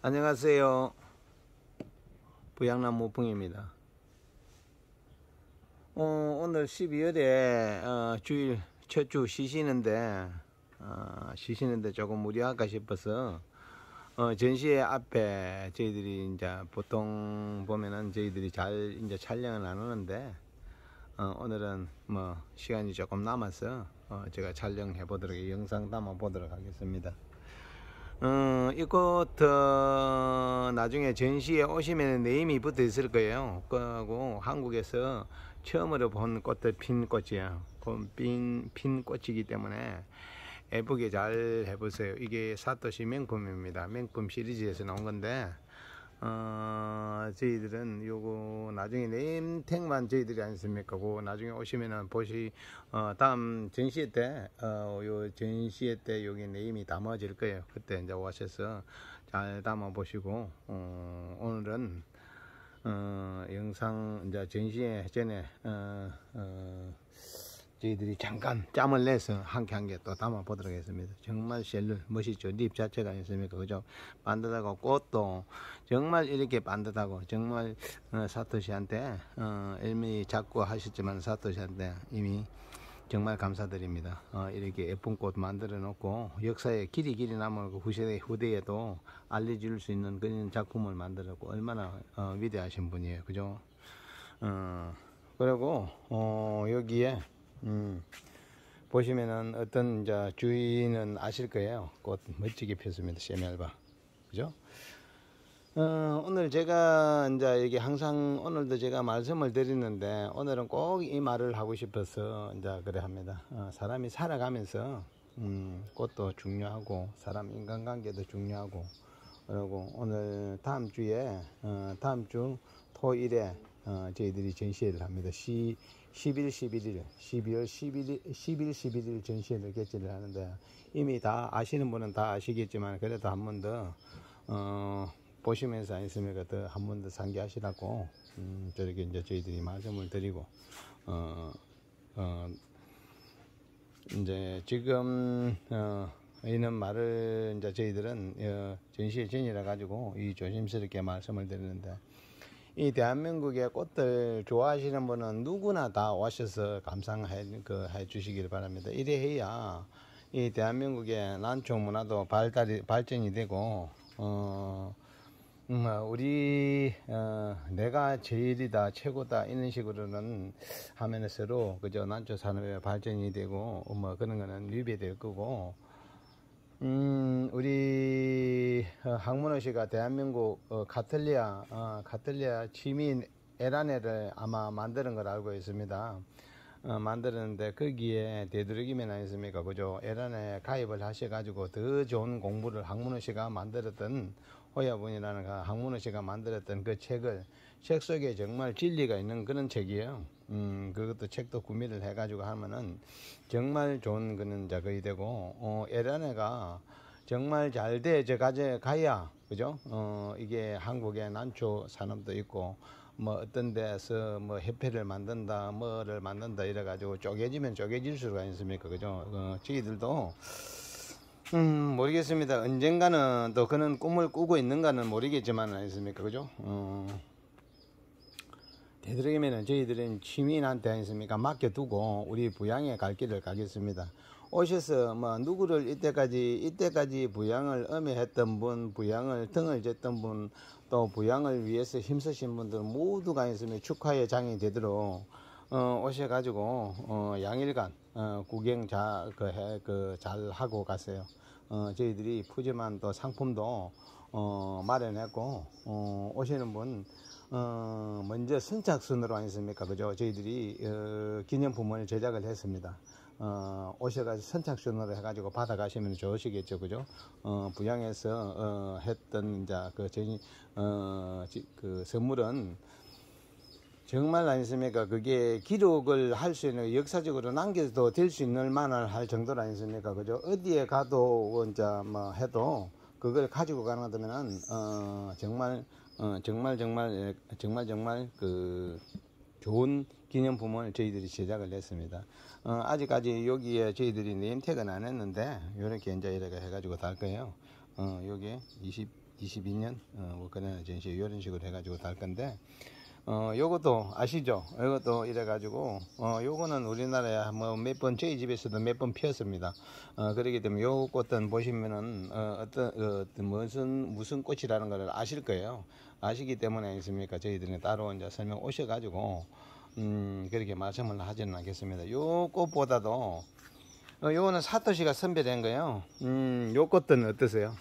안녕하세요. 부양남 모풍입니다. 어, 오늘 12월에 어, 주일 첫 주 쉬시는데 어, 쉬시는데 조금 무리할까 싶어서 어, 전시회 앞에 저희들이 이제 보통 보면은 저희들이 잘 이제 촬영을 안 하는데 어, 오늘은 뭐 시간이 조금 남아서 어, 제가 촬영해 보도록 영상 담아 보도록 하겠습니다 어, 이곳 어, 나중에 전시에 오시면 네임이 붙어 있을 거예요 그하고 한국에서 처음으로 본 꽃들 핀 꽃이에요 핀, 핀 꽃이기 때문에 예쁘게 잘 해보세요 이게 사토시 명품입니다 명품 시리즈에서 나온 건데 어, 저희들은 요거 나중에 네임택만 저희들이 않습니까? 고 나중에 오시면은 보시 어, 다음 전시회 때, 어, 전시회 때 여기 네임이 담아질 거예요. 그때 이제 오셔서 잘 담아 보시고 어, 오늘은 어, 영상 이제 전시회 전에 어, 어, 저희들이 잠깐 짬을 내서 한 개 한 개 또 담아 보도록 하겠습니다. 정말 셀룰 멋있죠. 립 자체가 아니습니까? 그죠? 반듯하고 꽃도 정말 이렇게 반듯하고 정말 어, 사토시한테 어, 일미 자꾸 하셨지만 사토시한테 이미 정말 감사드립니다. 어, 이렇게 예쁜 꽃 만들어 놓고 역사에 길이 길이 남은 후세대 후대에도 알려줄 수 있는 그런 작품을 만들었고 얼마나 어, 위대하신 분이에요. 그죠? 어, 그리고 어, 여기에 음, 보시면은 어떤 이제 주인은 아실 거예요. 꽃 멋지게 폈습니다. 세미알바. 그죠? 어, 오늘 제가 이제 여기 항상 오늘도 제가 말씀을 드리는데 오늘은 꼭 이 말을 하고 싶어서 이제 그래 합니다. 어, 사람이 살아가면서 음, 꽃도 중요하고 사람 인간관계도 중요하고 그리고 오늘 다음 주에 어, 다음 주 토일에 어, 저희들이 전시회를 합니다. 시 10일, 11일, 12월 11일, 10일, 11일 전시회를 개최를 하는데 이미 다 아시는 분은 다 아시겠지만 그래도 한 번더 어, 보시면서 안 있으면 한번 더 상기하시라고 음, 저렇게 이제 저희들이 말씀을 드리고 어, 어, 이제 지금 어, 이런 말을 이제 저희들은 어, 전시회 전이라 가지고 이 조심스럽게 말씀을 드리는데 이 대한민국의 꽃들 좋아하시는 분은 누구나 다 오셔서 감상해 그, 해 주시길 바랍니다. 이래 해야 이 대한민국의 난초 문화도 발달이 발전이 되고 어 음, 우리 어, 내가 제일이다 최고다 이런 식으로는 하면서로 그저 난초 산업의 발전이 되고 뭐 그런 거는 위배될 거고 음, 우리 항문호 어, 씨가 대한민국 어, 가톨리아 어, 가톨리아 시민 에란회를 아마 만드는 걸 알고 있습니다. 어, 만들었는데 거기에 되도록이면 아니습니까 그죠 에란에 가입을 하셔가지고 더 좋은 공부를 항문호 씨가 만들었던 호야분이라는 항문호 그 씨가 만들었던 그 책을 책 속에 정말 진리가 있는 그런 책이에요. 음, 그것도 책도 구매를 해가지고 하면은 정말 좋은 그런 작업이 되고, 어, 에란해가 정말 잘돼저 가져가야, 그죠? 어, 이게 한국의 난초 산업도 있고, 뭐 어떤 데서 뭐 협회를 만든다, 뭐를 만든다 이래가지고 쪼개지면 쪼개질 수가 있습니까? 그죠? 어, 저희들도 음, 모르겠습니다. 언젠가는 또 그는 꿈을 꾸고 있는가는 모르겠지만 아니습니까? 그죠? 어. 되도록이면 저희들은 시민한테 있습니까 맡겨두고 우리 부양에 갈 길을 가겠습니다. 오셔서 뭐 누구를 이때까지 이때까지 부양을 엄해했던 분, 부양을 등을 쟀던 분, 또 부양을 위해서 힘쓰신 분들 모두가 있으면 축하의 장이 되도록 어, 오셔가지고 어, 양일간 어, 구경 잘그해그 그, 그 하고 가세요 어, 저희들이 푸짐한 또 상품도 어, 마련했고 어, 오시는 분. 어, 먼저 선착순으로 아니습니까? 그죠? 저희들이 어, 기념품을 제작을 했습니다. 어, 오셔가지고 선착순으로 해가지고 받아가시면 좋으시겠죠, 그죠? 어, 부양해서 어, 했던 이제 그 저희 어, 그 선물은 정말 아니습니까? 그게 기록을 할 수 있는 역사적으로 남겨도 될 수 있는 만을할 정도는 아니습니까? 그죠? 어디에 가도 이제 뭐 해도 그걸 가지고 가는 거면은 어, 정말 어, 정말 정말 예, 정말 정말 그 좋은 기념품을 저희들이 제작을 했습니다. 어, 아직까지 여기에 저희들이 네임택은 안 했는데 이렇게 이제 이렇게 해가지고 달 거예요. 어, 여기 20 22년 워크나 어, 전시 이런 식으로 해가지고 달 건데 어, 요것도 아시죠? 이것도 이래가지고, 어, 요거는 우리나라에 뭐몇 번, 저희 집에서도 몇 번 피었습니다. 어, 그러기 때문에 요 꽃은 보시면은, 어, 어떤, 어, 무슨, 무슨 꽃이라는 걸 아실 거예요. 아시기 때문에 있습니까? 저희들이 따로 이제 설명 오셔가지고, 음, 그렇게 말씀을 하지는 않겠습니다. 요 꽃보다도, 어, 요거는 사토시가 선별된 거예요. 음, 요꽃은 어떠세요?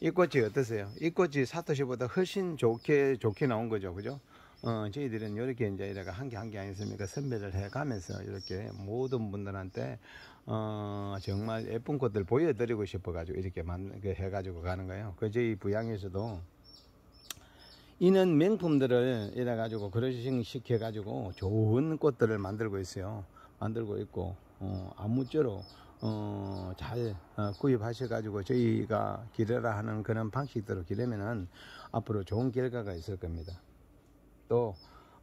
이 꽃이 어떠세요? 이 꽃이 사토시보다 훨씬 좋게, 좋게 나온 거죠. 그죠? 어, 저희들은 이렇게 이제 이렇게 한 개 한개 아니겠습니까? 선별을 해 가면서 이렇게 모든 분들한테, 어, 정말 예쁜 꽃들 보여드리고 싶어가지고 이렇게 만, 그 해가지고 가는 거예요. 그 저희 부양에서도 이는 명품들을 이래 가지고 그러싱 시켜 가지고 좋은 꽃들을 만들고 있어요 만들고 있고 어, 아무쪼록 어, 잘 어, 구입하셔 가지고 저희가 기대라 하는 그런 방식대로 기르면은 앞으로 좋은 결과가 있을 겁니다 또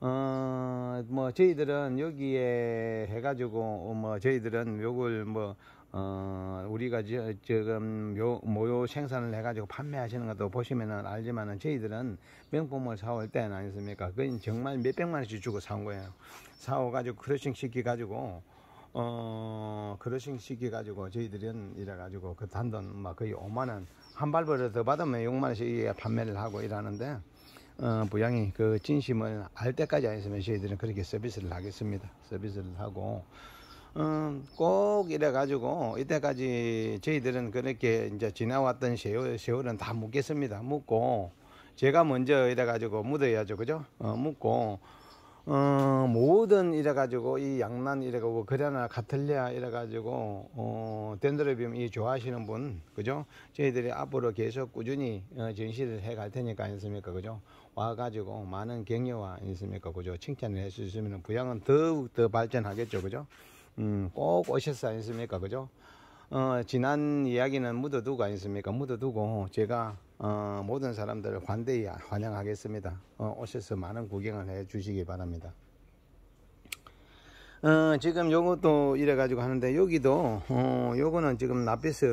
어, 뭐, 저희들은 여기에 해가지고, 뭐, 저희들은 요걸 뭐, 어, 우리가 저, 지금 요, 모요 생산을 해가지고 판매하시는 것도 보시면은 알지만은 저희들은 명품을 사올 때는 아니습니까? 그건 정말 몇백만 원씩 주고 산 거예요. 사오가지고 크러싱 시켜가지고, 어, 크러싱 시켜가지고 저희들은 이래가지고 그 단돈 막 뭐 거의 5만원, 한 발벌을 더 받으면 6만원씩 판매를 하고 이하는데 어, 부양이 그 진심을 알 때까지 안 했으면 저희들은 그렇게 서비스를 하겠습니다. 서비스를 하고, 음, 꼭 이래가지고 이때까지 저희들은 그렇게 이제 지나왔던 세월, 세월은 다 묻겠습니다. 묻고 제가 먼저 이래가지고 묻어야죠. 그죠? 어, 묻고 어, 모든 이래가지고 이 양난 이래가고 지 그래나 카틀리아 이래가지고 어, 덴드로비움 이 좋아하시는 분 그죠? 저희들이 앞으로 계속 꾸준히 어, 전시를 해갈 테니까 있습니까 그죠? 와가지고 많은 격려와 있습니까 그죠? 칭찬을 해주시면 부양은 더욱 더 발전하겠죠 그죠? 음, 꼭 오셨어 아니습니까? 그죠? 어, 지난 이야기는 묻어두고 아니습니까? 묻어두고 제가 어, 모든 사람들을 관대히 환영하겠습니다. 어, 오셔서 많은 구경을 해 주시기 바랍니다. 어, 지금 요것도 이래가지고 하는데 여기도 어, 요거는 지금 나비스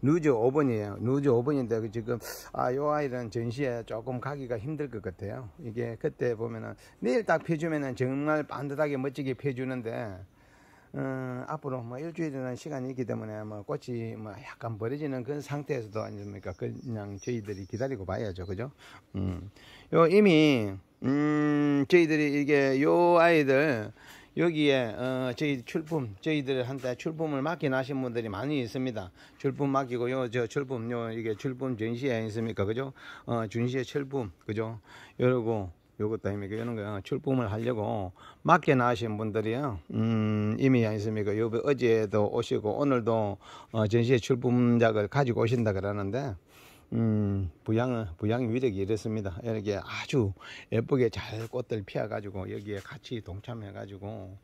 누즈 5번이에요. 누즈 5번인데 그 지금 아, 요 아이는 전시에 조금 가기가 힘들 것 같아요. 이게 그때 보면은 내일 딱 펴주면은 정말 반듯하게 멋지게 펴주는데 음, 앞으로 뭐 일주일이라는 시간이 있기 때문에 뭐 꽃이 뭐 약간 버려지는 그런 상태에서도 아니십니까? 그냥 저희들이 기다리고 봐야죠. 그죠? 음. 요 이미, 음, 저희들이 이게 요 아이들, 여기에 어, 저희 출품 저희들한테 출품을 맡기나신 분들이 많이 있습니다. 출품 맡기고 요 저 출품 요 이게 출품 전시회 있습니까? 그죠? 어, 전시회 출품 그죠? 이러고 요것도 힘이 이런 거 출품을 하려고 맡겨나신 분들이요. 음, 이미 아니습니까? 요번 어제도 오시고 오늘도 어, 전시회 출품작을 가지고 오신다 그러는데 음, 부양은 부양 위력이 이렇습니다. 이렇게 아주 예쁘게 잘 꽃들 피워 가지고 여기에 같이 동참해 가지고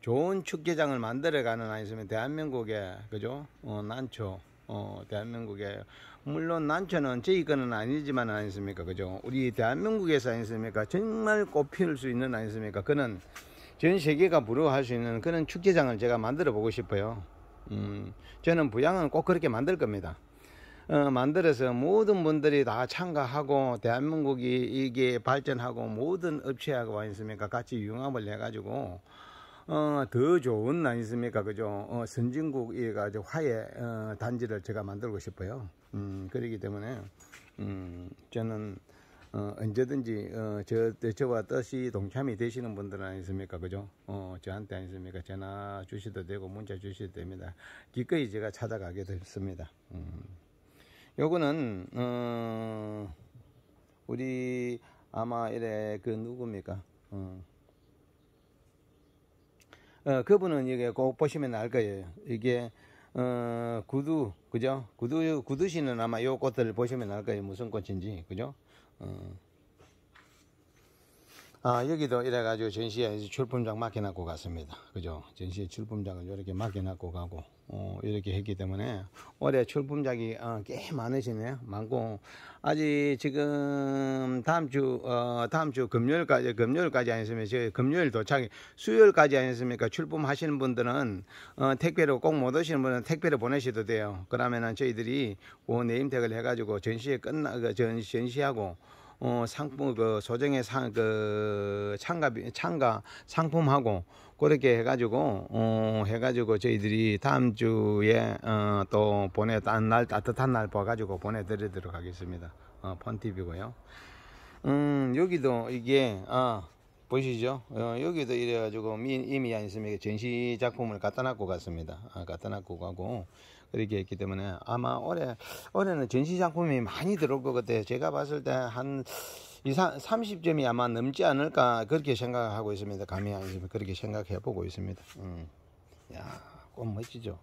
좋은 축제장을 만들어 가는 아니면 대한민국의 그죠? 어, 난초 어, 대한민국에 물론 난처는 저희 거는 아니지만 아니습니까 그죠 우리 대한민국에서 아니습니까 정말 꽃 피울 수 있는 아니습니까 그는 전 세계가 부러워할 수 있는 그런 축제장을 제가 만들어 보고 싶어요 음, 저는 부양은 꼭 그렇게 만들 겁니다 어, 만들어서 모든 분들이 다 참가하고 대한민국이 이게 발전하고 모든 업체하고 아니습니까 같이 융합을 해가지고 어, 더 좋은 아니습니까? 그죠? 어, 선진국이 가지 화해 어, 단지를 제가 만들고 싶어요. 음, 그러기 때문에 음, 저는 어, 언제든지 어, 저, 저와 뜻이 동참이 되시는 분들 아니습니까? 그죠? 어, 저한테 아니습니까? 전화 주셔도 되고 문자 주셔도 됩니다. 기꺼이 제가 찾아가게 됐습니다. 음. 요거는 어, 우리 아마 이래 그 누굽니까? 어. 어, 그분은 이게 꼭 보시면 알 거예요. 이게 어, 구두 그죠? 구두 구두신은 아마 요 꽃들 보시면 알 거예요. 무슨 꽃인지 그죠? 어. 아 여기도 이래가지고 전시회 출품장 맡겨놓고 갔습니다. 그죠? 전시회출품장을 이렇게 맡겨놓고 가고 어, 이렇게 했기 때문에 올해 출품작이 어, 꽤 많으시네요. 많고 아직 지금 다음 주 어, 다음 주 금요일까지 금요일까지 아니었습니까? 금요일 도착이 수요일까지 아니었습니까? 출품하시는 분들은 어, 택배로 꼭 못 오시는 분은 택배로 보내셔도 돼요. 그러면은 저희들이 오 네임택을 해가지고 전시에 끝나 그 전시, 전시하고 어, 상품 그 소정의 상그 참가 참가 상품하고 그렇게 해가지고 어, 해가지고 저희들이 다음 주에 어, 또 보내 딴날 따뜻한 날 봐가지고 보내드리도록 하겠습니다. 어, 펀티비고요. 음 여기도 이게 아 어, 보시죠. 어, 여기도 이래가지고 이미 안있으면 전시 작품을 갖다 놨고 갔습니다. 아, 어, 갖다 놨고 가고 그렇게 했기 때문에 아마 올해 올해는 전시 작품이 많이 들어올 것 같아요. 제가 봤을 때한 이 30점이 아마 넘지 않을까 그렇게 생각하고 있습니다. 감히 이 그렇게 생각해 보고 있습니다. 음. 야, 꽃 멋지죠.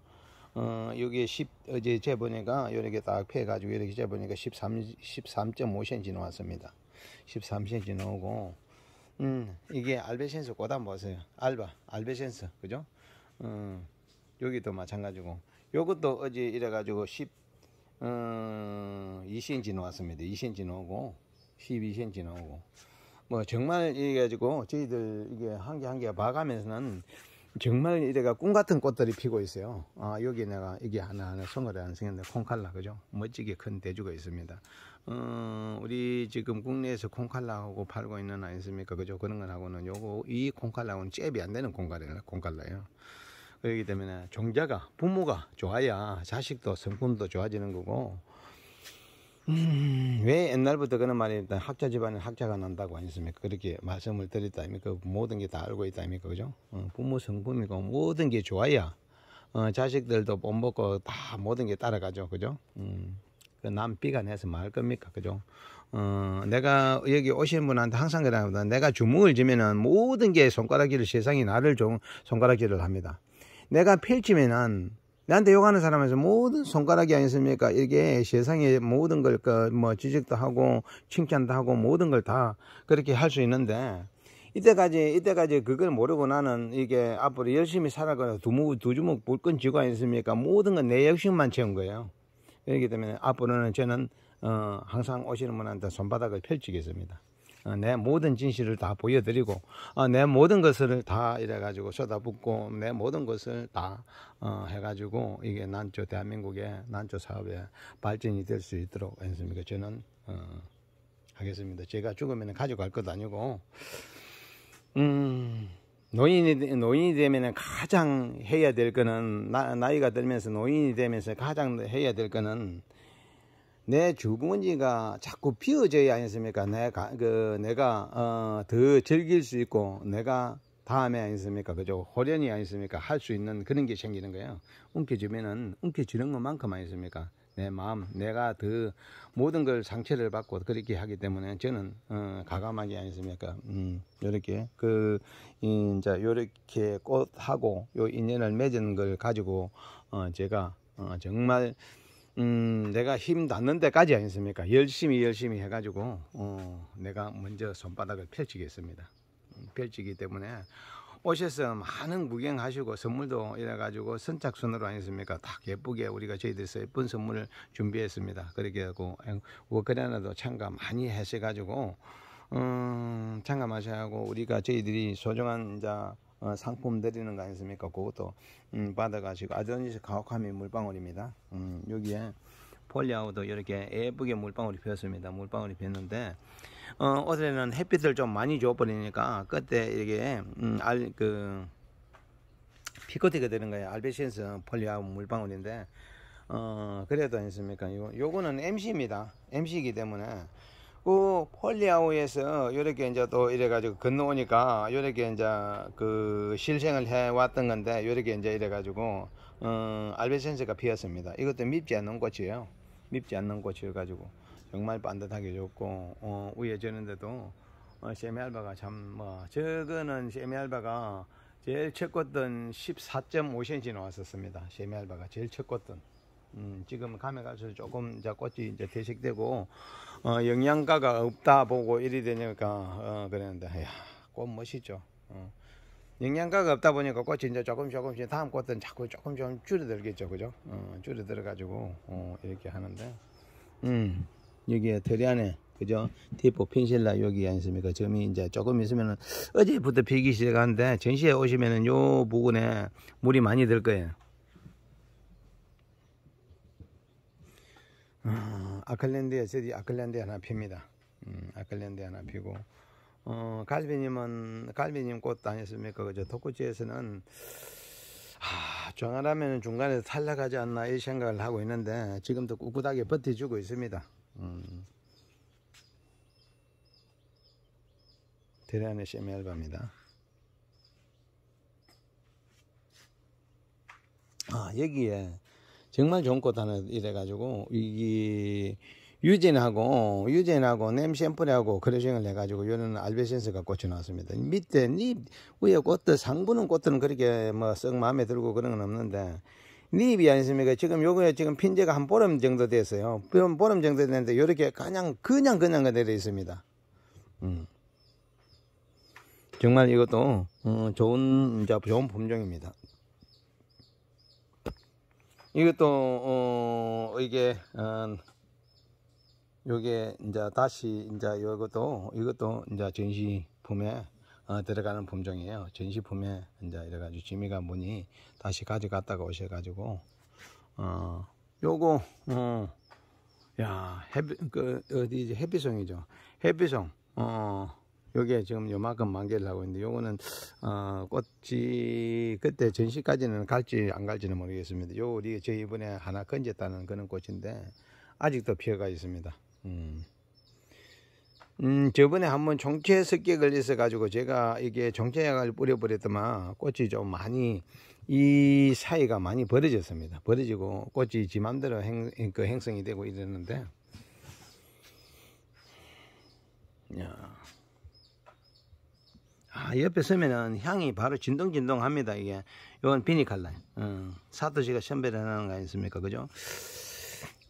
어, 여기에 10, 어제 재보니까 이렇게 딱 패가지고 이렇게 재보니까 13, 13.5cm 나왔습니다. 13cm 나오고, 음, 이게 알베센스 꽃한 보세요. 알바, 알베센스, 그죠? 음, 여기도 마찬가지고, 요것도 어제 이래가지고 10, 음, 2cm 나왔습니다. 2cm 나오고, 12cm 나오고 뭐 정말 이래 가지고 저희들 이게 한 개 한 개가 봐가면서는 정말 이래가 꿈 같은 꽃들이 피고 있어요. 아, 여기 내가 이게 하나하나 손가락 안 생겼는데 콩칼라 그죠? 멋지게 큰 대주가 있습니다. 어, 우리 지금 국내에서 콩칼라하고 팔고 있는 아니습니까? 그죠? 그런 건하고는 요거 이 콩칼라하고는 잽이 안 되는 콩칼라, 콩칼라예요. 그렇기 때문에 종자가 부모가 좋아야 자식도 성품도 좋아지는 거고 음. 왜 옛날부터 그런 말이 있다. 학자 집안에 학자가 난다고 아니습니까? 그렇게 말씀을 드렸다니까 그 모든 게 다 알고 있다니까 그죠? 어, 부모 성품이고 모든 게 좋아야 어, 자식들도 못 먹고 다 모든 게 따라가죠, 그죠? 음, 그 남 비관해서 말 겁니까, 그죠? 어, 내가 여기 오신 분한테 항상 그러합니다. 내가 주먹을쥐면은 모든 게 손가락질을 세상이 나를 좀 손가락질을 합니다. 내가 펼치면은 나한테 욕하는 사람에서 모든 손가락이 아니었습니까? 이게 세상의 모든 걸, 그, 뭐, 지적도 하고, 칭찬도 하고, 모든 걸 다 그렇게 할 수 있는데, 이때까지, 이때까지 그걸 모르고 나는 이게 앞으로 열심히 살아가라 두목, 두 주먹 불끈 쥐고 아니었습니까? 모든 건내역심만 채운 거예요. 그렇기 때문에 앞으로는 저는, 어, 항상 오시는 분한테 손바닥을 펼치겠습니다. 어, 내 모든 진실을 다 보여드리고 어, 내 모든 것을 다 이래가지고 쏟아붓고 내 모든 것을 다 어, 해가지고 이게 난초 대한민국의 난초 사업의 발전이 될 수 있도록 했습니다 저는 하겠습니다 제가 죽으면 가져갈 것 아니고 음 노인이 노인이 되면 가장 해야 될 거는 나, 나이가 들면서 노인이 되면서 가장 해야 될 거는 내 주머니가 자꾸 비어져야 아니습니까? 내가 그 내가 어, 더 즐길 수 있고 내가 다음에 아니습니까? 그죠? 호련이 아니습니까? 할 수 있는 그런 게 생기는 거예요. 움켜쥐면은 움켜쥐는 것만큼 아니습니까? 내 마음, 내가 더 모든 걸 상처를 받고 그렇게 하기 때문에 저는 어, 가감하게 아니습니까? 음, 요렇게 그 이제 요렇게 꽃하고 요 인연을 맺은 걸 가지고 어, 제가 어, 정말 음, 내가 힘 닿는 데까지 아니습니까? 열심히 열심히 해가지고 어, 내가 먼저 손바닥을 펼치겠습니다. 음, 펼치기 때문에 오셔서 많은 구경하시고 선물도 이래가지고 선착순으로 아니습니까? 딱 예쁘게 우리가 저희들에서 예쁜 선물을 준비했습니다. 그렇게 하고 워크라나도 참가 많이 하셔가지고 음, 참가마셔하고 야 우리가 저희들이 소중한 자 어, 상품 드리는 거 아니습니까? 겠 그것도 음, 받아가지고 아전이시 가혹함이 물방울입니다. 음, 여기에 폴리아우도 이렇게 예쁘게 물방울이 피었습니다. 물방울이 피었는데 어, 올해는 햇빛을 좀 많이 줘버리니까 그때 이렇게 음, 알, 그 피코티가 되는 거예요. 알베시엔스 폴리아우 물방울인데 어, 그래도 아니습니까? 겠 요, 요거는 MC입니다. MC이기 때문에 그 폴리아우에서 요렇게 이제 또 이래가지고 건너오니까 요렇게 이제 그 실생을 해왔던 건데 요렇게 이제 이래가지고 어, 알베센스가 피었습니다. 이것도 밉지 않는 꽃이에요. 밉지 않는 꽃이어가지고 정말 반듯하게 좋고 어, 위에 졌는데도 어, 세미알바가 참 뭐 저거는 세미알바가 제일 첫 꽂던 14.5cm 나왔었습니다. 세미알바가 제일 첫 꽂던 음, 지금 감에 가서 조금 이제 꽃이 이제 퇴식되고 어, 영양가가 없다 보고 이리 되니까 어, 그랬는데 야, 꽃 멋있죠. 어. 영양가가 없다 보니까 꽃이 이제 조금 조금씩 다음 꽃은 자꾸 조금 조금 줄어들겠죠, 그죠? 어, 줄어들어 가지고 어, 이렇게 하는데, 음, 여기에 털이 안에 그죠? 티포 핀실라 여기 아니습니까? 점이 이제 조금 있으면은 어제부터 비기 시작하는데 전시에 오시면은 요부근에 물이 많이 들 거예요. 어, 아클랜드에 저기 아클랜드에 하나 핍니다. 음, 아클랜드에 하나 피고 어, 갈비님은 갈비님 꽃 다녔습니까? 그저 토구지에서는 아, 정하라면 중간에 탈락하지 않나 이 생각을 하고 있는데 지금도 꿋꿋하게 버티주고 있습니다. 음. 대란의 세미알바입니다. 아, 여기에 정말 좋은꽃하나 이래가지고 이게 유진하고 유진하고 냄샘플하고 그레싱을 해가지고 요는 알베센스가 꽃이 나왔습니다. 밑에 잎 위에 꽃들 상부는 꽃들은 그렇게 뭐 썩 마음에 들고 그런 건 없는데 잎이 아니십니까 지금 요거에 지금 핀재가한 보름 정도 됐어요. 보름 정도 됐는데 요렇게 그냥 그냥 그냥 내려 있습니다. 음. 정말 이것도 어, 좋은 좋은 품종입니다. 이것도 어 이게 어 요게 이제 다시 이제 요것도 이것도 이제 전시품에 어, 들어가는 품종이에요. 전시품에 이제 이래가지고 지미가 뭐니 다시 가져갔다가 오셔가지고 어 요거 어야 해비 그 어디 이제 해비송이죠. 해비송 어 요게 지금 요만큼 만개를 하고 있는데 요거는 어, 꽃이 그때 전시까지는 갈지 안 갈지는 모르겠습니다. 요 우리 저 이번에 하나 건졌다는 그런 꽃인데 아직도 피어가 있습니다. 음. 음 저번에 한번 종채 습기에 걸려서 가지고 제가 이게 종채 약을 뿌려버렸더만 꽃이 좀 많이 이 사이가 많이 벌어졌습니다. 벌어지고 꽃이 지 맘대로 행, 그 행성이 되고 이랬는데 야. 아, 옆에 서면은 향이 바로 진동진동 합니다. 이게. 이건 비니칼라. 어, 사도시가 선별하는 거 아니십니까? 그죠?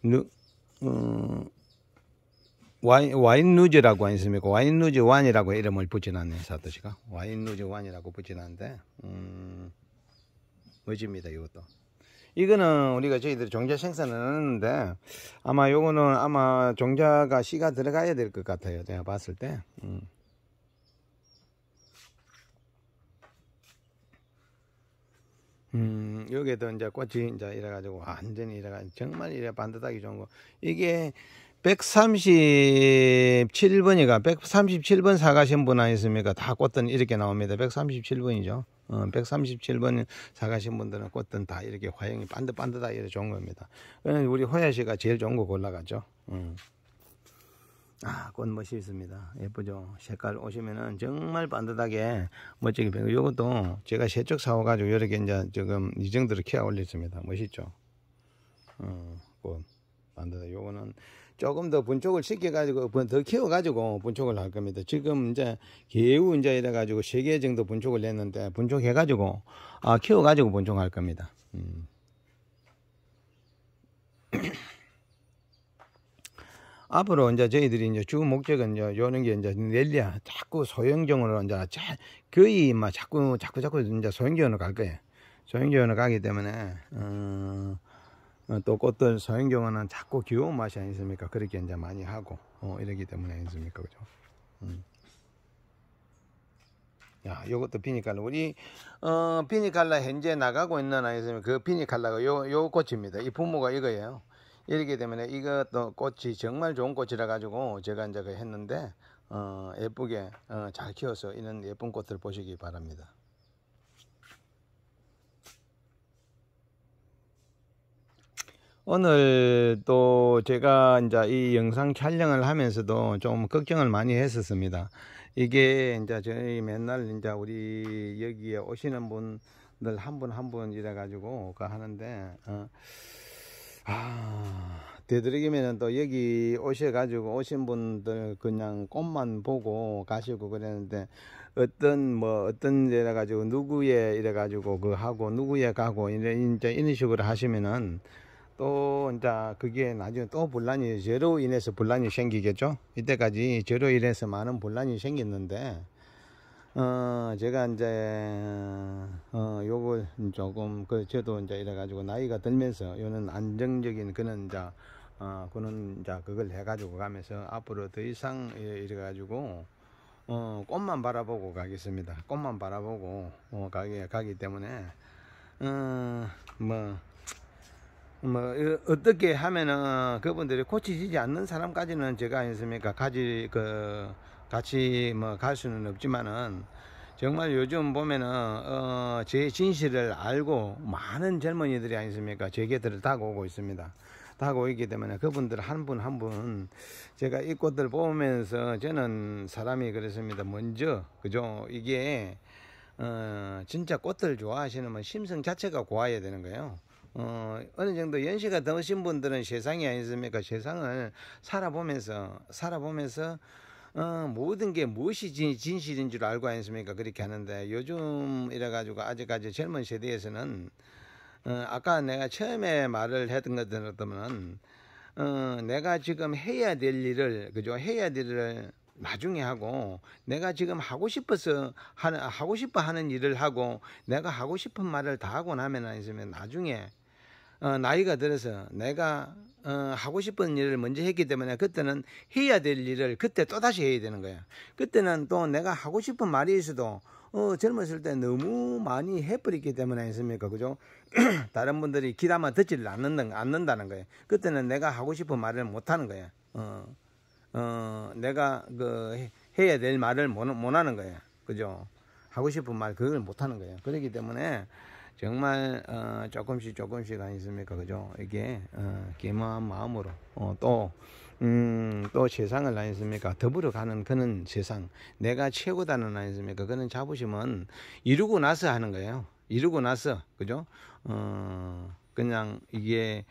누, 어, 와인, 와인 누즈라고 아니십니까? 와인 누즈 완이라고 이름을 붙여놨네, 사도시가 와인 누즈 완이라고 붙여놨는데, 음, 지입니다 이것도. 이거는 우리가 저희들이 종자 생산을 하는데 아마 요거는 아마 종자가 씨가 들어가야 될 것 같아요. 제가 봤을 때. 음. 음, 여기에도 이제 꽃이 이제 이래가지고 완전히 이래가지고 정말 이래 반듯하게 좋은 거. 이게 137번이가 137번 사가신 분 아니십니까? 다 꽃은 이렇게 나옵니다. 137번이죠. 어, 137번 사가신 분들은 꽃은 다 이렇게 화형이 반듯반듯하게 좋은 겁니다. 그러니까 우리 호야 씨가 제일 좋은 거 골라가죠. 음. 아, 꽃멋 있습니다. 예쁘죠? 색깔 오시면은 정말 반듯하게 멋지게 변고 요것도 제가 세쪽 사와가지고 여러 개 이제 지금 이 정도로 키워 올렸습니다. 멋있죠? 어, 꽃. 반듯하게. 요거는 조금 더 분촉을 시켜가지고, 더 키워가지고 분촉을 할 겁니다. 지금 이제 개우 이제 이래가지고 세 개 정도 분촉을 냈는데 분촉해가지고, 아, 키워가지고 분촉할 겁니다. 음. 앞으로 이제 저희들이 이제 주 목적은 이제 요런 게 이제 렐리아 자꾸 소형종으로 이제 자, 거의 막 자꾸 자꾸 자꾸 이제 소형종으로 갈 거예요. 소형종으로 가기 때문에 어, 어 또 꽃들 소형종은 자꾸 귀여운 맛이 아니습니까? 그렇게 이제 많이 하고 어, 이러기 때문에 아니습니까? 그죠? 음. 야, 요것도 비니칼라. 우리, 어, 비니칼라 현재 나가고 있는 아이스그 비니칼라가 요, 요 꽃입니다. 이 부모가 이거예요. 이렇게 되면 이것도 꽃이 정말 좋은 꽃이라 가지고 제가 이제 그 했는데 어, 예쁘게 어, 잘 키워서 이런 예쁜 꽃을 보시기 바랍니다. 오늘 또 제가 이제 이 영상 촬영을 하면서도 좀 걱정을 많이 했었습니다. 이게 이제 저희 맨날 이제 우리 여기에 오시는 분들 한 분 한 분이라 가지고 하는데 어, 아, 되도록이면 은또 여기 오셔가지고 오신 분들 그냥 꽃만 보고 가시고 그랬는데 어떤 뭐 어떤 이래가지고 누구에 이래가지고 그 하고 누구에 가고 이래 이제 이런 식으로 하시면은 또 이제 그게 나중에 또 분란이 저로 인해서 분란이 생기겠죠 이때까지 저로 인해서 많은 분란이 생겼는데 어, 제가 이제, 어, 어, 요걸 조금, 그, 저도 이제 이래가지고, 나이가 들면서, 요는 안정적인, 그는 자, 어, 그는 자, 그걸 해가지고 가면서, 앞으로 더 이상, 이래가지고, 어, 꽃만 바라보고 가겠습니다. 꽃만 바라보고, 어, 가기, 가기 때문에, 어, 뭐, 뭐 어떻게 하면은 그분들이 고치지 않는 사람까지는 제가 아니습니까 었 가지 그 같이 뭐 갈 수는 없지만은 정말 요즘 보면은 어, 제 진실을 알고 많은 젊은이들이 아니십니까 제 곁을 다가오고 있습니다. 다가오고 있기 때문에 그분들 한 분 한 분 제가 이 꽃들 보면서 저는 사람이 그랬습니다. 먼저 그죠 이게 어, 진짜 꽃들 좋아하시는 심성 자체가 고와야 되는 거예요. 어, 어느 정도 연세가 드신 분들은 세상이 아니습니까? 세상을 살아보면서, 살아보면서, 어, 모든 게 무엇이 진, 진실인 줄 알고 아니습니까? 그렇게 하는데 요즘 이래가지고 아직까지 젊은 세대에서는 어, 아까 내가 처음에 말을 했던 것들었다면 은 어, 내가 지금 해야 될 일을 그죠? 해야 될 일을 나중에 하고 내가 지금 하고 싶어서 하는 하고 싶어 하는 일을 하고 내가 하고 싶은 말을 다 하고 나면 아니면 나중에 어, 나이가 들어서 내가 어, 하고 싶은 일을 먼저 했기 때문에 그때는 해야 될 일을 그때 또 다시 해야 되는 거야. 그때는 또 내가 하고 싶은 말이 있어도 어, 젊었을 때 너무 많이 해버렸기 때문에 있습니까? 그죠? 다른 분들이 기다아 듣지를 않는, 않는다는 거예요. 그때는 내가 하고 싶은 말을 못하는 거야. 어, 어, 내가 그 해야 될 말을 못, 못 하는 거야. 그죠? 하고 싶은 말 그걸 못하는 거예요. 그렇기 때문에 정말 어, 조금씩 조금씩 아니습니까 그죠 이게 어, 기묘한 마음으로 어, 또 음, 또 세상을 아니습니까 더불어 가는 그는 세상 내가 최고다는 아니습니까 그는 자부심은 이루고 나서 하는 거예요 이루고 나서 그죠 어, 그냥 이게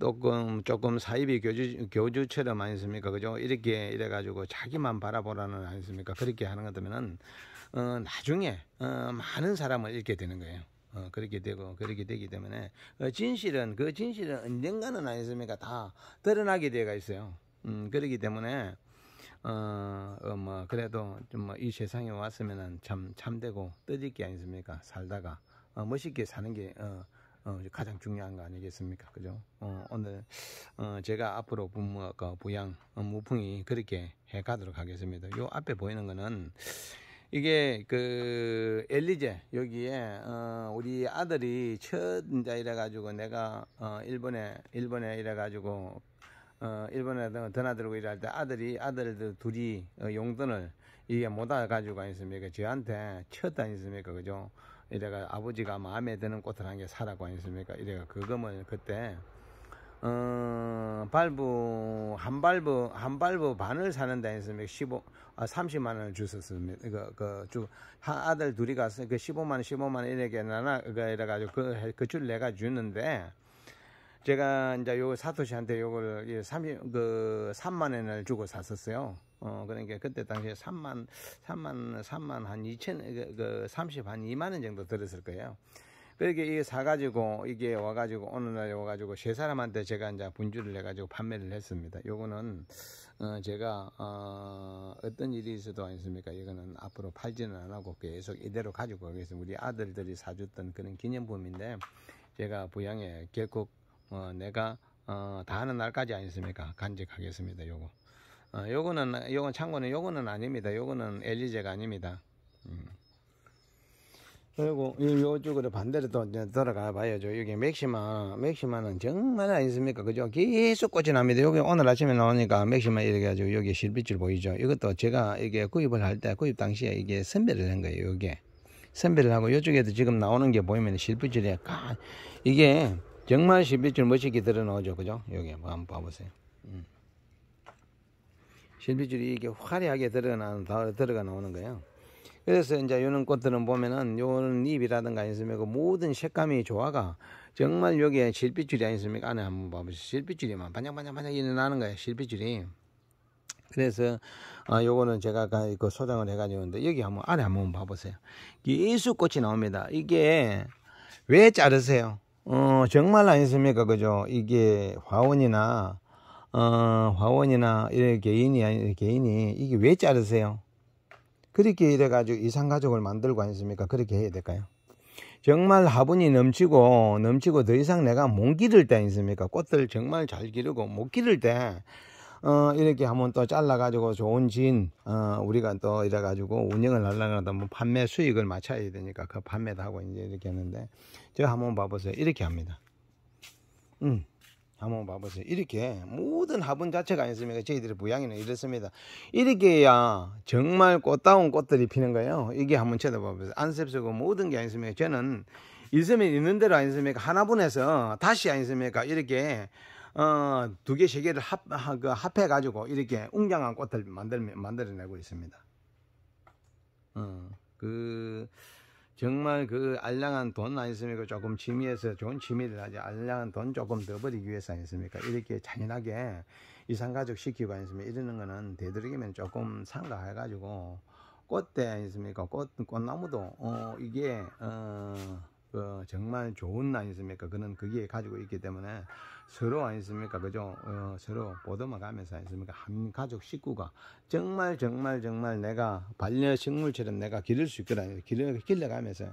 조금 조금 사이비 교주 교주처럼 아니습니까 그죠 이렇게 이래 가지고 자기만 바라보라는 아니습니까 그렇게 하는 거다면은 어, 나중에 어, 많은 사람을 잃게 되는 거예요. 어, 그렇게 되고 그렇게 되기 때문에 어, 진실은 그 진실은 언젠가는 아니습니까 다 드러나게 되어 있어요. 음, 그렇기 때문에 어, 어, 뭐 그래도 좀뭐이 세상에 왔으면은 참 참되고 떠질게 아니습니까 살다가 어, 멋있게 사는 게 어, 어, 가장 중요한 거 아니겠습니까? 그죠? 어, 오늘, 어, 제가 앞으로 부모, 그, 부양, 어, 무풍이 그렇게 해 가도록 하겠습니다. 요 앞에 보이는 거는 이게 그 엘리제 여기에 어 우리 아들이 첫 인자 이래 가지고 내가 어 일본에 일본에 이래 가지고 어 일본에 드나들고 일할 때 아들이 아들들 둘이 어, 용돈을 이게 못 와가지고 아니습니까 저한테 첫 아니습니까 그죠 이래가 아버지가 마음에 드는 꽃을 한개 사라고 아니습니까 이래가 그거면 그때 어, 발부 한 발부 한 발부 반을 사는다 했으면 15 아, 30만 원을 주셨습니다. 그그주 아들 둘이 가서 그 15만 원 15만 원 이렇게 나나 그 이래 가지고 그그 줄 내가 주는데 제가 이제 요 사토시한테 요걸 30, 그 3만 원을 주고 샀었어요. 어, 그러니까 그때 당시에 3만, 3만, 3만 한 2천, 그, 그 30, 한 2만 원 정도 들었을 거예요. 그렇게 그러니까 이게 사가지고 이게 와가지고 어느 날 와가지고 세 사람한테 제가 이제 분주를 해가지고 판매를 했습니다. 요거는 어 제가 어 어떤 일이 있어도 아니습니까? 이거는 앞으로 팔지는 안 하고 계속 이대로 가지고 가겠습니다. 우리 아들들이 사줬던 그런 기념품인데 제가 부양에 결국 어 내가 어, 다 하는 날까지 아니습니까? 간직하겠습니다. 요거. 어, 요거는 요건 참고는 요거는 아닙니다. 요거는 엘리제가 아닙니다. 음. 그리고 요쪽으로 반대로 또들어가 봐야죠. 여기 맥시마, 맥시마는 정말 아니습니까? 그죠? 계속 꽃이 납니다. 여기 오늘 아침에 나오니까 맥시마 이렇게 해가지고 여기 실빛줄 보이죠? 이것도 제가 이게 구입을 할 때, 구입 당시에 이게 선별을 한 거예요, 이게. 선별을 하고 이쪽에도 지금 나오는 게 보이면 실빛줄이 까 이게 정말 실빛줄 멋있게 들어나오죠. 그죠? 여기 한번 봐보세요. 음. 실빛줄이 이렇게 화려하게 들어가 나오는 거예요. 그래서 이제 요런 꽃들은 보면은 요런 잎이라든가 있으면 그 모든 색감이 조화가 정말 여기에 실핏줄이 아니습니까? 안에 한번 봐보세요. 실핏줄이 막 반짝반짝반짝 일어나는 거예요. 실핏줄이. 그래서 아 요거는 제가 그 소장을 해가지고는데 여기 한번 안에 한번 봐보세요. 예수 꽃이 나옵니다. 이게 왜 자르세요? 어 정말 아니습니까? 그죠? 이게 화원이나 어 화원이나 이렇 개인이 아니 개인이 이게 왜 자르세요? 그렇게 이래가지고 이상가족을 만들고 있습니까 그렇게 해야 될까요? 정말 화분이 넘치고 넘치고 더 이상 내가 못 기를 때 있습니까? 꽃들 정말 잘 기르고 못 기를 때 어, 이렇게 한번 또 잘라가지고 좋은 진, 어, 우리가 또 이래가지고 운영을 하려면 뭐 판매 수익을 맞춰야 되니까 그 판매도 하고 이제 이렇게 했는데저 한번 봐보세요. 이렇게 합니다. 음. 한번 봐보세요. 이렇게 모든 화분 자체가 아니습니까? 저희들의 모양이는 이렇습니다. 이렇게 야 정말 꽃다운 꽃들이 피는 거예요. 이게 한번 쳐다봐보세요. 안셉스고 모든 게 아니습니까? 저는 있으면 있는 대로 아니습니까? 하나분에서 다시 아니습니까? 이렇게 어, 두 개, 세 개를 합, 그 합해가지고 이렇게 웅장한 꽃을 만들, 만들어내고 있습니다. 어, 그... 정말 그 알량한 돈아니습니까 조금 취미에서 좋은 취미를 하지 알량한 돈 조금 더 버리기 위해서 아니습니까 이렇게 잔인하게 이상가족 시키고 아니십니까? 이러는 거는 되도록이면 조금 상가해가지고 꽃대 아니겠습니까 꽃, 꽃나무도, 어, 이게, 어, 어, 정말 좋은 아니습니까? 그는 거기에 가지고 있기 때문에 서로 아니습니까? 그죠? 어, 서로 보듬어 가면서 아니습니까? 한 가족 식구가 정말 정말 정말 내가 반려식물처럼 내가 기를 수 있거라. 길러, 길러가면서.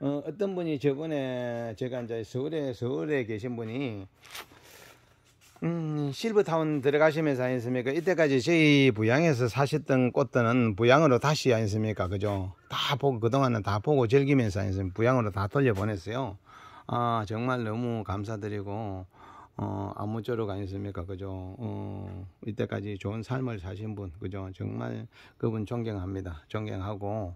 어, 어떤 분이 저번에 제가 이제 서울에, 서울에 계신 분이 음, 실버타운 들어가시면서 아니습니까? 이때까지 저희 부양에서 사셨던 꽃들은 부양으로 다시 아니습니까? 그죠? 다 보고, 그동안은 다 보고 즐기면서 아니습니까? 부양으로 다 돌려보냈어요. 아, 정말 너무 감사드리고, 어, 아무쪼록 아니습니까? 그죠? 어, 이때까지 좋은 삶을 사신 분, 그죠? 정말 그분 존경합니다. 존경하고,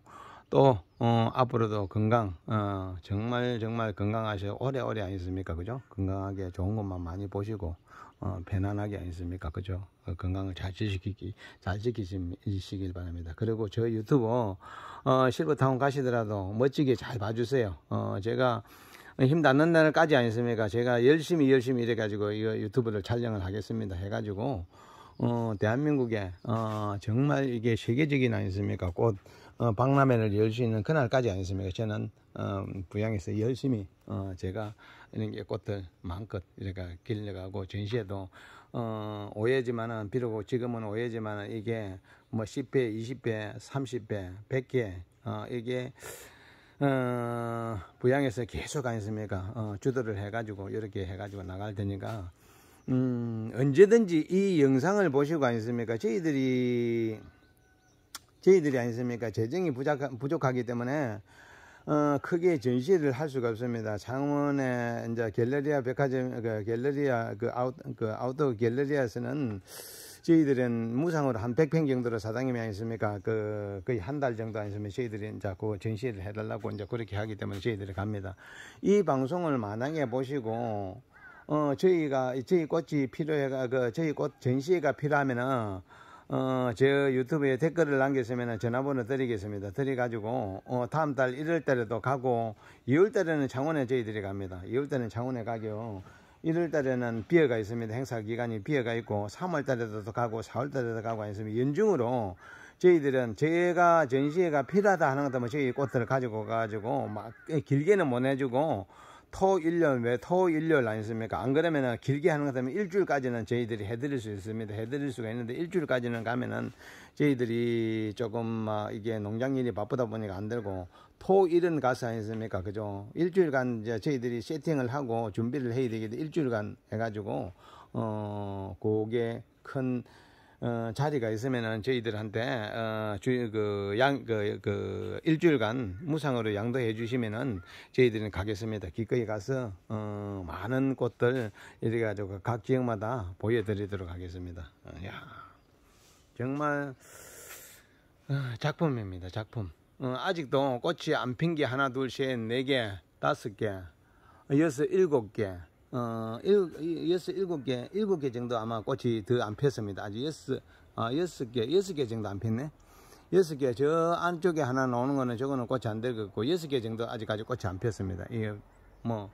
또, 어, 앞으로도 건강, 어, 정말 정말 건강하셔 오래오래 아니습니까? 그죠? 건강하게 좋은 것만 많이 보시고, 어, 편안하게 앉습니까 그죠? 어, 건강을 잘 지키기, 잘 지키시길 바랍니다. 그리고 저 유튜브, 어, 실버타운 가시더라도 멋지게 잘 봐주세요. 어, 제가 힘 닿는 날까지 아니습니까? 제가 열심히 열심히 이래가지고 이 유튜브를 촬영을 하겠습니다. 해가지고, 어, 대한민국에, 어, 정말 이게 세계적인 아니습니까? 꽃, 어, 박람회를 열 수 있는 그날까지 아니습니까? 저는, 어, 부양에서 열심히, 어, 제가 이런 게 꽃들 마음껏 이렇게 길러가고 전시회도 어 오해지만은 비록 지금은 오해지만은 이게 뭐 10배, 20배, 30배, 100개 어 이게 어 부양에서 계속 아니습니까? 어 주도를 해가지고 이렇게 해가지고 나갈 테니까 음 언제든지 이 영상을 보시고 아니습니까? 저희들이 저희들이 아니습니까? 재정이 부족하, 부족하기 때문에 어, 크게 전시를 할 수가 없습니다. 창원의 이제 갤러리아 백화점, 그 갤러리아 그 아웃 그 아웃도어 갤러리아에서는 저희들은 무상으로 한 100평 정도로 사장님이 아니십니까? 그, 거의 한 달 정도 아니시면 저희들이 이제 그 전시를 해달라고 이제 그렇게 하기 때문에 저희들이 갑니다. 이 방송을 만약에 보시고, 어, 저희가, 저희 꽃이 필요해, 가 그, 저희 꽃 전시회가 필요하면은, 어, 제 유튜브에 댓글을 남겼으면 전화번호 드리겠습니다. 드려가지고, 어, 다음 달 1월 달에도 가고, 2월 달에는 창원에 저희들이 갑니다. 2월 달에는 창원에 가요. 1월 달에는 비어가 있습니다. 행사 기간이 비어가 있고, 3월 달에도 가고, 4월 달에도 가고 있습니다. 연중으로 저희들은 제가 전시회가 필요하다 하는 것도 뭐 저희 꽃들을 가지고 가가지고, 막 예, 길게는 못 해주고, 토, 일 년 왜 토, 일년일 아니습니까? 안 그러면은 길게 하는 것하에 일주일까지는 저희들이 해드릴 수 있습니다. 해드릴 수가 있는데 일주일까지는 가면은 저희들이 조금 아, 이게 농장 일이 바쁘다 보니까 안 되고 토, 일은 가서 아니습니까? 그죠? 일주일간 이제 저희들이 세팅을 하고 준비를 해야 되기 도 일주일간 해가지고 어, 그게 큰 어, 자리가 있으면은 저희들한테 어, 주그양그 그, 그 일주일간 무상으로 양도해 주시면은 저희들은 가겠습니다. 기꺼이 가서 어, 많은 꽃들 이래 가지고 각 지역마다 보여드리도록 하겠습니다. 어, 야 정말 어, 작품입니다. 작품. 어, 아직도 꽃이 안 핀 게 하나 둘셋네개 다섯 개 여섯 일곱 개 어, 일, 여섯, 개, 일개 정도 아마 꽃이 더 안 폈습니다. 아주 여섯, 여섯 개, 여섯 개 정도 안 폈네. 여섯 개, 저 안쪽에 하나 나오는 거는 저거는 꽃이 안 되겠고, 여섯 개 정도 아직까지 꽃이 안 폈습니다. 이게 뭐,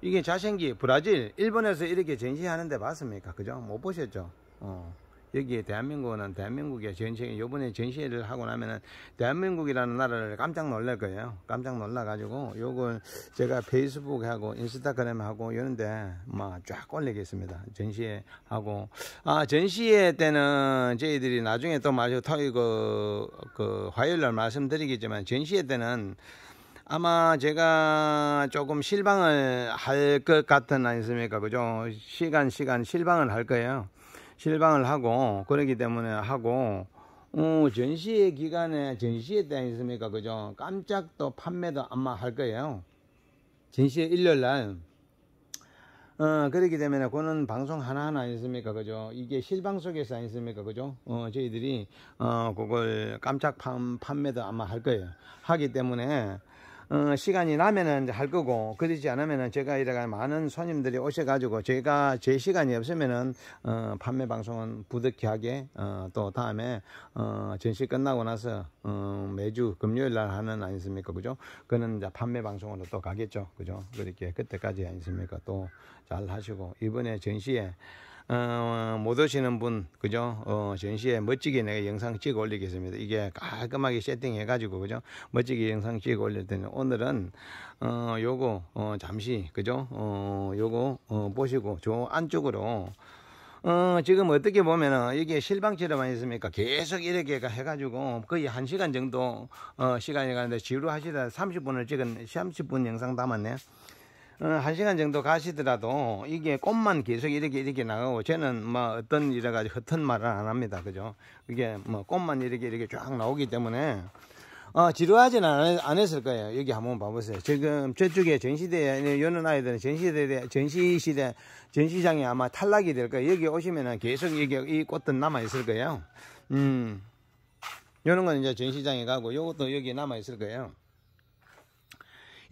이게 자생기, 브라질, 일본에서 이렇게 전시하는데 봤습니까? 그죠? 못 보셨죠? 어. 여기에 대한민국은 대한민국의 전시회 요번에 전시회를 하고 나면은 대한민국이라는 나라를 깜짝 놀랄 거예요 깜짝 놀라 가지고 요건 제가 페이스북하고 인스타그램하고 이런데 막 쫙 올리겠습니다 전시회 하고 아 전시회 때는 저희들이 나중에 또마주터요고그 화요일 날 말씀드리겠지만 전시회 때는 아마 제가 조금 실방을 할 것 같은 아니습니까 그죠 시간 시간 실방을 할 거예요 실방을 하고 그러기 때문에 하고 어, 전시회 기간에 전시회 때 있습니까 그죠 깜짝 또 판매도 아마 할 거예요 전시회 일요일날 어, 그렇기 때문에 그는 방송 하나하나 있습니까 그죠 이게 실방 속에서 아니습니까 그죠 어, 저희들이 어, 그걸 깜짝 판, 판매도 아마 할 거예요 하기 때문에 어, 시간이 나면은 할 거고 그러지 않으면은 제가 이래가 많은 손님들이 오셔가지고 제가 제 시간이 없으면은 어, 판매 방송은 부득이하게 어, 또 다음에 어, 전시 끝나고 나서 어, 매주 금요일 날 하는 아니습니까 그죠? 그는 이제 판매 방송으로 또 가겠죠 그죠? 그렇게 그때까지 아니습니까 또 잘 하시고 이번에 전시에 어, 못 오시는 분 그죠 어, 전시에 멋지게 내가 영상 찍어 올리겠습니다 이게 깔끔하게 세팅해 가지고 그죠 멋지게 영상 찍어 올릴 때는 오늘은 어, 요거 어, 잠시 그죠 어, 요거 어, 보시고 저 안쪽으로 어, 지금 어떻게 보면은 이게 실방치로만 있습니까? 계속 이렇게 해가지고 거의 한시간 정도 어, 시간이 가는데 지루하시다 30분을 찍은 30분 영상 담았네. 어, 한 시간 정도 가시더라도 이게 꽃만 계속 이렇게 이렇게 나가고 저는 뭐 어떤 이래 가지고 흩은 말을 안 합니다. 그죠? 이게 뭐 꽃만 이렇게 이렇게 쫙 나오기 때문에 어, 지루하지는않았을 거예요. 여기 한번 봐보세요. 지금 저쪽에 전시대에, 여는 아이들은 전시대, 전시시대, 전시장이 아마 탈락이 될 거예요. 여기 오시면은 계속 이기이 꽃은 남아있을 거예요. 음, 요런 건 이제 전시장에 가고 요것도 여기 남아있을 거예요.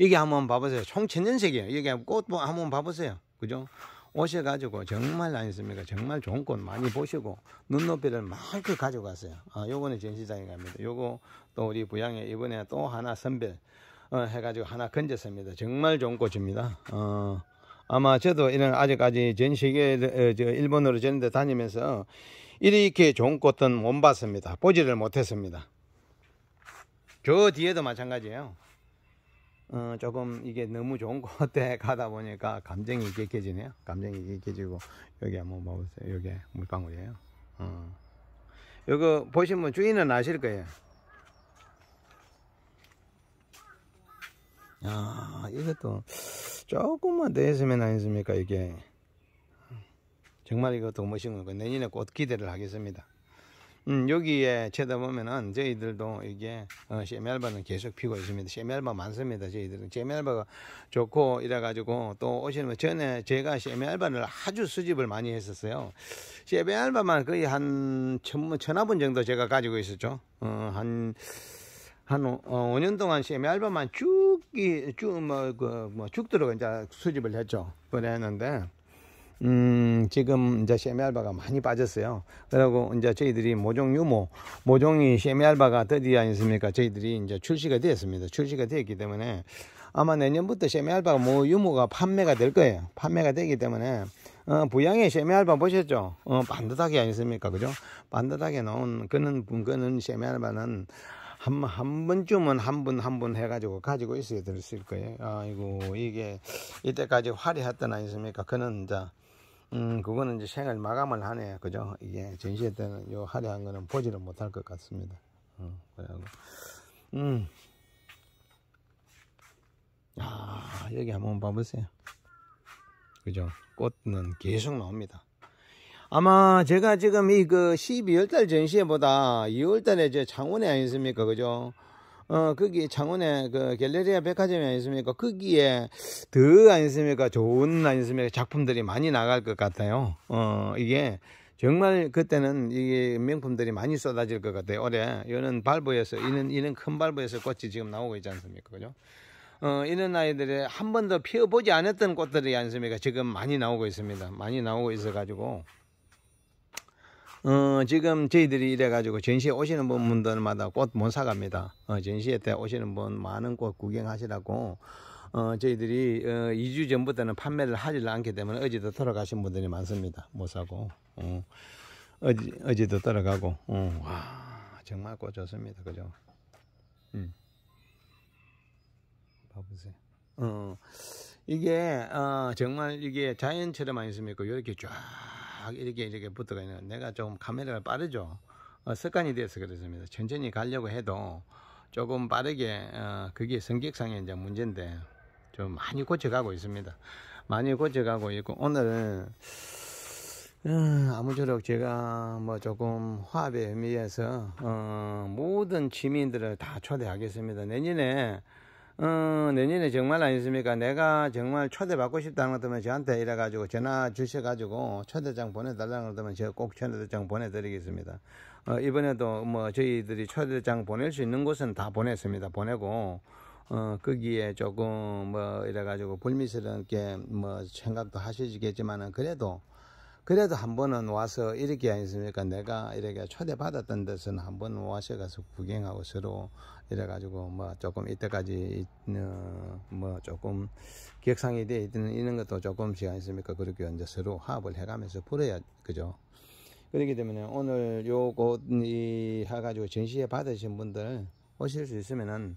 여기 한번 봐보세요. 총천년색이에요 여기 꽃 뭐 한번 봐보세요. 그죠? 오셔가지고 정말 아니습니까? 정말 좋은 꽃 많이 보시고 눈높이를 많이 가져가세요. 아, 요거는 전시장에 갑니다. 요거 또 우리 부양에 이번에 또 하나 선별 어, 해가지고 하나 건졌습니다. 정말 좋은 꽃입니다. 어, 아마 저도 이런 아직까지 전시계 어, 저 일본으로 전데 다니면서 이렇게 좋은 꽃은 못 봤습니다. 보지를 못했습니다. 저 뒤에도 마찬가지예요. 어, 조금 이게 너무 좋은 곳에 가다 보니까 감정이 깨끗해지네요. 감정이 깨끗해지고 여기 한번 봐보세요. 여기 물방울이에요. 어. 이거 보시면 주인은 아실 거예요. 아 이것도 조금만 더 했으면 아니습니까 이게 정말 이것도 멋있는 거 내년에 꽃 기대를 하겠습니다. 음, 여기에 쳐다보면은 저희들도 이게 어, 세미알바는 계속 피고 있습니다. 세미알바 많습니다. 저희들은 세미알바가 좋고 이래가지고 또 오시는 전에 제가 세미알바를 아주 수집을 많이 했었어요. 세미알바만 거의 한 천, 천화분 정도 제가 가지고 있었죠. 어, 한, 한 어, 5년 동안 세미알바만 쭉, 이, 쭉, 뭐, 그, 뭐, 쭉 들어가 이제 수집을 했죠. 그랬는데, 음, 지금 이제 세미알바가 많이 빠졌어요. 그리고 이제 저희들이 모종 유모, 모종이 세미알바가 드디어 아니습니까? 저희들이 이제 출시가 되었습니다. 출시가 되었기 때문에 아마 내년부터 세미알바가 뭐 유모가 판매가 될 거예요. 판매가 되기 때문에 어, 부양의 세미알바 보셨죠? 어, 반듯하게 아니습니까? 그죠? 반듯하게 나온 그는 그는 세미알바는 한, 한 번쯤은 한분한분 해가지고 가지고 있어야 됐을 거예요. 아이고, 이게 이때까지 화려했던 아니습니까? 그는 이제 음, 그거는 이제 생을 마감을 하네. 그죠? 이게 전시회 때는 요 화려한 거는 보지를 못할 것 같습니다. 어, 음, 그래고 음. 아, 여기 한번 봐보세요. 그죠? 꽃은 계속 나옵니다. 아마 제가 지금 이 그 12월달 전시회보다 2월달에 저 창원에 아니습니까? 그죠? 어, 거기 창원에 그 갤레리아 백화점이 아니습니까? 거기에 더 아니습니까? 좋은 아니습니까? 작품들이 많이 나갈 것 같아요. 어, 이게 정말 그때는 이게 명품들이 많이 쏟아질 것 같아요. 올해 이는 발부에서 이는이는큰 발부에서 꽃이 지금 나오고 있지 않습니까? 그죠? 어, 이런 아이들의한 번도 피워보지 않았던 꽃들이 아니습니까 지금 많이 나오고 있습니다. 많이 나오고 있어가지고 어, 지금 저희들이 이래가지고 전시에 오시는 분들마다 꽃 못 사갑니다. 어, 전시에때 오시는 분 많은 꽃 구경하시라고 어, 저희들이 어, 2주 전부터는 판매를 하지 않기 때문에 어제도 돌아가신 분들이 많습니다. 못 사고. 어, 어제, 어제도 돌아가고. 어, 와, 정말 꽃 좋습니다. 그죠? 음. 봐보세요. 어, 이게, 어, 정말 이게 자연처럼 안 있습니까? 이렇게 쫙. 쫙 이렇게 이렇게 붙어가 있는 내가 조금 카메라가 빠르죠 어, 습관이 돼서 그렇습니다 천천히 가려고 해도 조금 빠르게 어, 그게 성격상의 이제 문제인데 좀 많이 고쳐가고 있습니다 많이 고쳐가고 있고 오늘은 음, 아무쪼록 제가 뭐 조금 화합에 의미해서 어, 모든 시민들을 다 초대하겠습니다. 내년에 어, 내년에 정말 아니십니까 내가 정말 초대받고 싶다는 것 때문에 저한테 이래가지고 전화 주셔가지고 초대장 보내달라는 것 때문에 제가 꼭 초대장 보내드리겠습니다. 어, 이번에도 뭐 저희들이 초대장 보낼 수 있는 곳은 다 보냈습니다. 보내고, 어, 거기에 조금 뭐 이래가지고 불미스럽게 뭐 생각도 하시겠지만은 그래도 그래도 한 번은 와서 이렇게 아니습니까? 내가 이렇게 초대받았던 데서는 한 번 와서 가서 구경하고 서로 이래가지고 뭐 조금 이때까지 어, 뭐 조금 기억상이 돼 있는 이런 것도 조금 시간 있습니까 그렇게 이제 서로 합을 해가면서 풀어야 그죠 그렇기 때문에 오늘 요거 이 해가지고 전시회 받으신 분들 오실 수 있으면은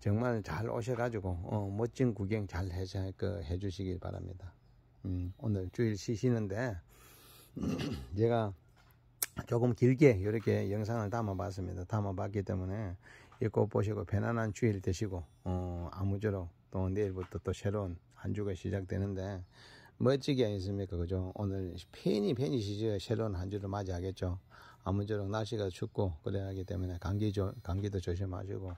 정말 잘 오셔가지고 어, 멋진 구경 잘 해, 그, 해주시길 바랍니다 음, 오늘 주일 쉬시는데 제가 조금 길게 이렇게 영상을 담아 봤습니다 담아 봤기 때문에 읽고 보시고 편안한 주일 되시고 어, 아무쪼록 또 내일부터 또 새로운 한 주가 시작되는데 멋지게 아니습니까 그죠 오늘 팬이 팬이시죠 새로운 한 주를 맞이하겠죠 아무쪼록 날씨가 춥고 그래하기 야 때문에 감기 조, 감기도 조심하시고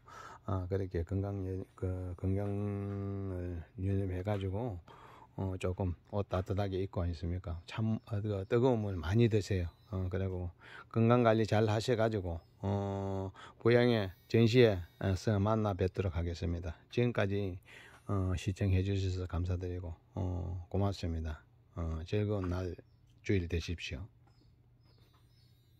어, 그렇게 건강 그 건강을 유념해 가지고 어, 조금 옷 따뜻하게 입고 아니습니까 참 어, 뜨거운 물 많이 드세요 어, 그리고 건강 관리 잘 하셔 가지고 어, 고향에 전시에서 어, 만나 뵙도록 하겠습니다. 지금까지 어, 시청해 주셔서 감사드리고 어, 고맙습니다. 어, 즐거운 날 주일 되십시오.